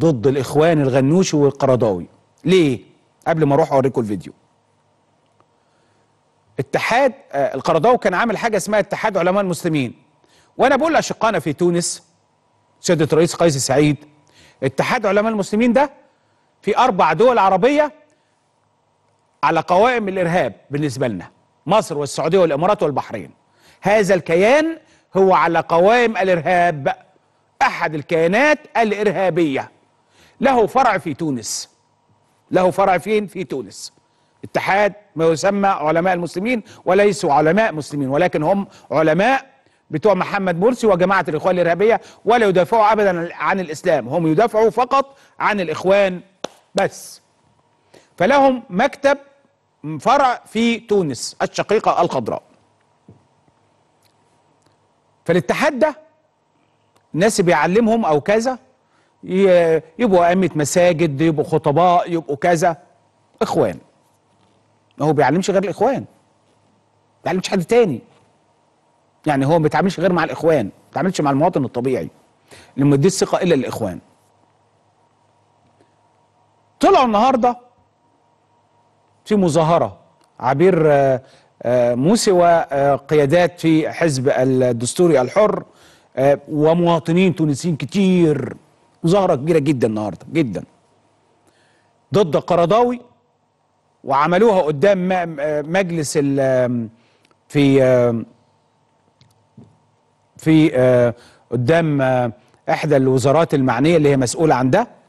ضد الاخوان الغنوشي والقرضاوي ليه قبل ما اروح اوريكم الفيديو اتحاد آه، القرضاوي كان عامل حاجه اسمها اتحاد علماء المسلمين وانا بقول لاشقائنا في تونس سياده الرئيس قيس سعيد اتحاد علماء المسلمين ده في اربع دول عربيه على قوائم الارهاب بالنسبه لنا مصر والسعوديه والامارات والبحرين هذا الكيان هو على قوائم الارهاب احد الكيانات الارهابيه له فرع في تونس له فرع فين في تونس اتحاد ما يسمى علماء المسلمين وليسوا علماء مسلمين ولكن هم علماء بتوع محمد مرسي وجماعة الإخوان الإرهابية ولا يدافعوا أبدا عن الإسلام هم يدافعوا فقط عن الإخوان بس فلهم مكتب فرع في تونس الشقيقة الخضراء فالاتحاد ده ناس بيعلمهم أو كذا يبقوا أئمة مساجد يبقوا خطباء يبقوا كذا إخوان ما هو بيعلمش غير الإخوان ما بيعلمش حد تاني يعني هو ما بيتعاملش غير مع الإخوان ما بيتعاملش مع المواطن الطبيعي ما يديش الثقة إلا للإخوان طلعوا النهارده في مظاهرة عبير آه، آه، موسي وقيادات في حزب الدستوري الحر آه، ومواطنين تونسيين كتير مظاهره كبيره جدا النهارده جدا ضد قرضاوي وعملوها قدام مجلس ال في في آه، قدام آه، احدى الوزارات المعنيه اللي هي مسؤوله عن ده